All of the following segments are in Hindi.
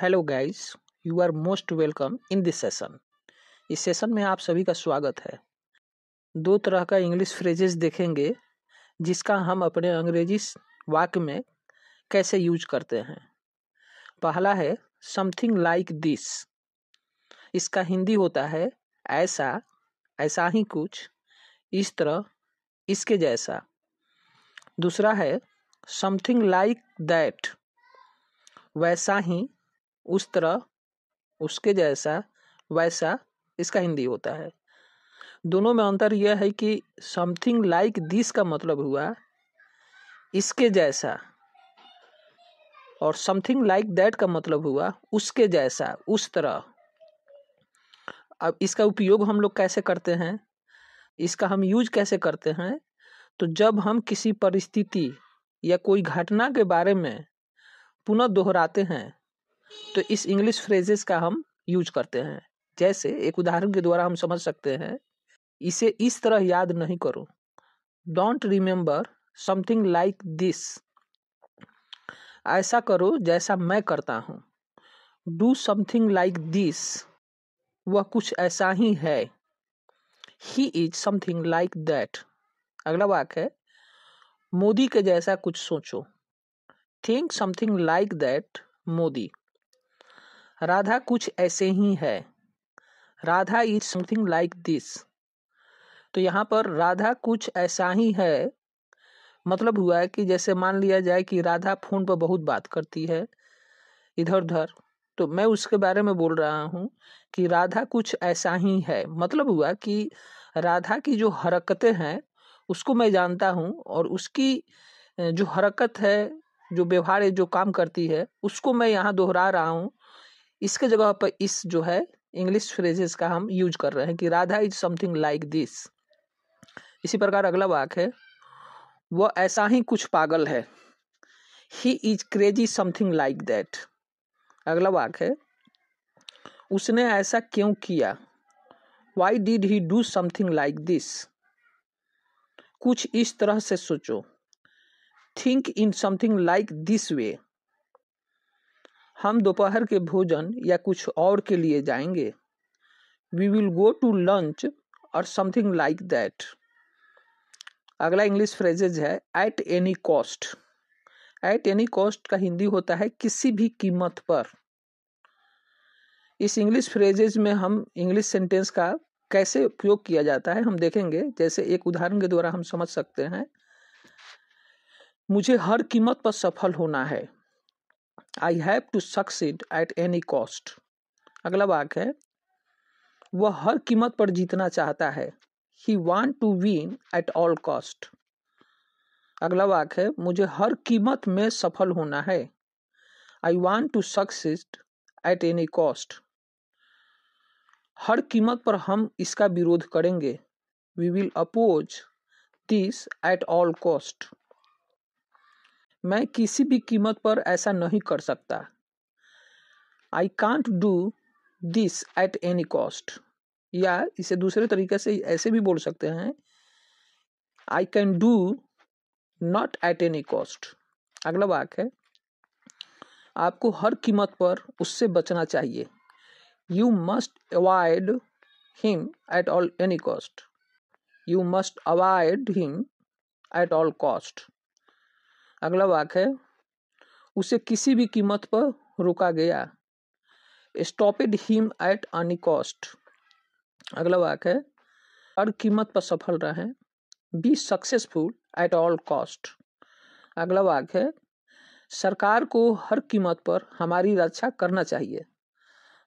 hello guys you are most welcome in this session इस सेशन में आप सभी का स्वागत है दो तरह का इंग्लिश फ्रेजेस देखेंगे जिसका हम अपने अंग्रेजी वाक्य में कैसे यूज करते हैं पहला है समथिंग लाइक दिस इसका हिंदी होता है ऐसा ऐसा ही कुछ इस तरह इसके जैसा दूसरा है समथिंग लाइक दैट वैसा ही उस तरह उसके जैसा वैसा इसका हिंदी होता है दोनों में अंतर यह है कि समथिंग लाइक दिस का मतलब हुआ इसके जैसा और समथिंग लाइक दैट का मतलब हुआ उसके जैसा उस तरह अब इसका उपयोग हम लोग कैसे करते हैं इसका हम यूज कैसे करते हैं तो जब हम किसी परिस्थिति या कोई घटना के बारे में पुनः दोहराते हैं तो इस इंग्लिश फ्रेजेस का हम यूज करते हैं जैसे एक उदाहरण के द्वारा हम समझ सकते हैं इसे इस तरह याद नहीं करो don't remember something like this ऐसा करो जैसा मैं करता हूँ डू समथिंग लाइक दिस वह कुछ ऐसा ही है he is something like that अगला वाक है मोदी के जैसा कुछ सोचो think something like that Modi Radha कुछ ऐसे ही है Radha is something like this तो यहाँ पर राधा कुछ ऐसा ही है मतलब हुआ है कि जैसे मान लिया जाए कि राधा फोन पर बहुत बात करती है इधर उधर तो मैं उसके बारे में बोल रहा हूँ कि राधा कुछ ऐसा ही है मतलब हुआ कि राधा की जो हरकतें हैं उसको मैं जानता हूँ और उसकी जो हरकत है जो व्यवहार है जो काम करती है उसको मैं यहाँ दोहरा रहा हूँ इसके जगह पर इस जो है इंग्लिश फ्रेजेस का हम यूज कर रहे हैं कि Radha is something like this इसी प्रकार अगला वाक है वह ऐसा ही कुछ पागल है he is crazy something like that अगला वाक है उसने ऐसा क्यों किया why did he do something like this कुछ इस तरह से सोचो think in something like this way हम दोपहर के भोजन या कुछ और के लिए जाएंगे we will go to lunch और समथिंग लाइक दैट अगला इंग्लिश फ्रेजेज है at any cost at any cost का हिंदी होता है किसी भी कीमत पर इस इंग्लिश फ्रेजेज में हम इंग्लिश सेंटेंस का कैसे उपयोग किया जाता है हम देखेंगे जैसे एक उदाहरण के द्वारा हम समझ सकते हैं मुझे हर कीमत पर सफल होना है I have to succeed at any cost अगला वाक है वह हर कीमत पर जीतना चाहता है he want to win at all cost अगला वाक है मुझे हर कीमत में सफल होना है I want to succeed at any cost हर कीमत पर हम इसका विरोध करेंगे we will oppose this at all cost मैं किसी भी कीमत पर ऐसा नहीं कर सकता I can't do this at any cost या इसे दूसरे तरीके से ऐसे भी बोल सकते हैं I can do not at any cost अगला वाक है आपको हर कीमत पर उससे बचना चाहिए you must avoid him at all any cost you must avoid him at all cost अगला वाक है उसे किसी भी कीमत पर रोका गया stopped him at any cost अगला वाक है हर कीमत पर सफल रहे be successful at all cost अगला वाक है सरकार को हर कीमत पर हमारी रक्षा करना चाहिए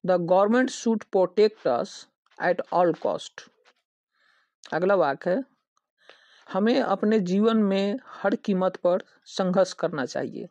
the government should protect us at all cost अगला वाक है हमें अपने जीवन में हर कीमत पर संघर्ष करना चाहिए